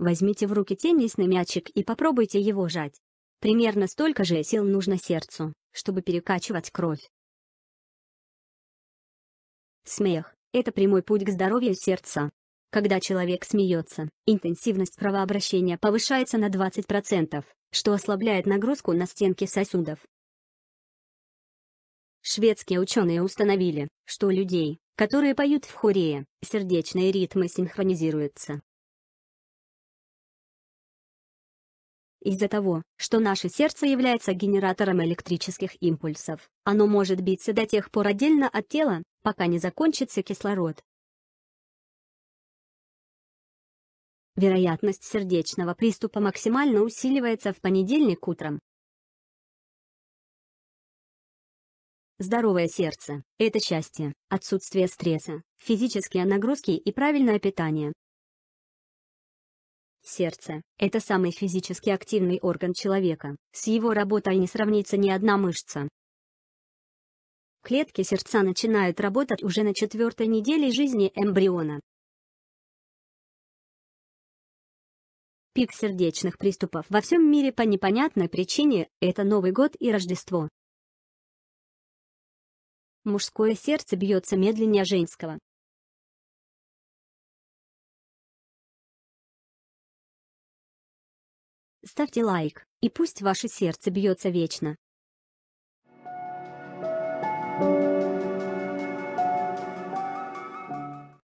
Возьмите в руки теннисный мячик и попробуйте его жать. Примерно столько же сил нужно сердцу, чтобы перекачивать кровь. Смех – это прямой путь к здоровью сердца. Когда человек смеется, интенсивность кровообращения повышается на 20%, что ослабляет нагрузку на стенки сосудов. Шведские ученые установили, что у людей, которые поют в хоре, сердечные ритмы синхронизируются, Из-за того, что наше сердце является генератором электрических импульсов, оно может биться до тех пор отдельно от тела, пока не закончится кислород. Вероятность сердечного приступа максимально усиливается в понедельник утром. Здоровое сердце – это счастье, отсутствие стресса, физические нагрузки и правильное питание, Сердце – это самый физически активный орган человека, с его работой не сравнится ни одна мышца. Клетки сердца начинают работать уже на четвертой неделе жизни эмбриона. Пик сердечных приступов во всем мире по непонятной причине – это Новый год и Рождество. Мужское сердце бьется медленнее женского, ставьте лайк, и пусть ваше сердце бьется вечно. thank you